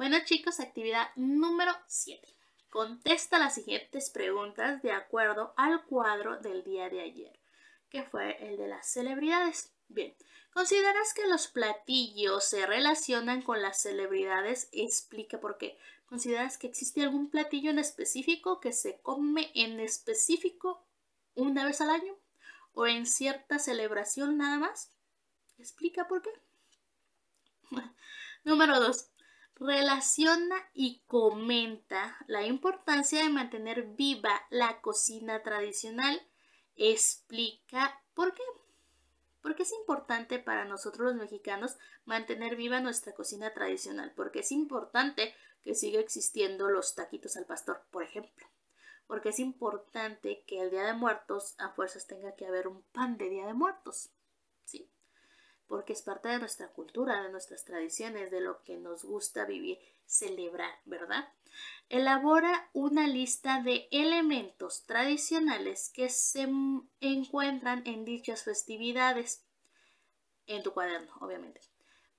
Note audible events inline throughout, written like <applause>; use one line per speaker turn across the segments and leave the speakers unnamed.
Bueno chicos, actividad número 7. Contesta las siguientes preguntas de acuerdo al cuadro del día de ayer, que fue el de las celebridades. Bien, ¿consideras que los platillos se relacionan con las celebridades? Explica por qué. ¿Consideras que existe algún platillo en específico que se come en específico una vez al año? ¿O en cierta celebración nada más? Explica por qué. <laughs> Número 2 relaciona y comenta la importancia de mantener viva la cocina tradicional, explica por qué. Porque es importante para nosotros los mexicanos mantener viva nuestra cocina tradicional, porque es importante que siga existiendo los taquitos al pastor, por ejemplo. Porque es importante que el Día de Muertos a fuerzas tenga que haber un pan de Día de Muertos. ¿Sí? porque es parte de nuestra cultura, de nuestras tradiciones, de lo que nos gusta vivir, celebrar, ¿verdad? Elabora una lista de elementos tradicionales que se encuentran en dichas festividades en tu cuaderno, obviamente.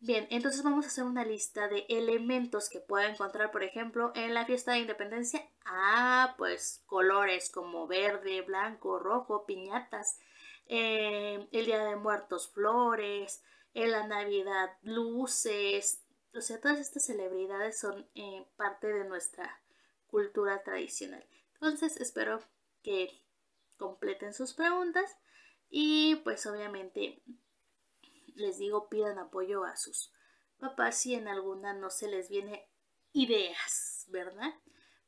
Bien, entonces vamos a hacer una lista de elementos que pueda encontrar, por ejemplo, en la fiesta de independencia. Ah, pues colores como verde, blanco, rojo, piñatas, eh, el Día de Muertos, flores, en eh, la Navidad, luces. O sea, todas estas celebridades son eh, parte de nuestra cultura tradicional. Entonces, espero que completen sus preguntas y pues obviamente les digo pidan apoyo a sus papás si en alguna no se les viene ideas, ¿verdad?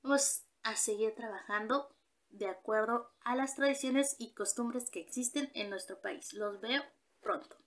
Vamos a seguir trabajando de acuerdo a las tradiciones y costumbres que existen en nuestro país. Los veo pronto.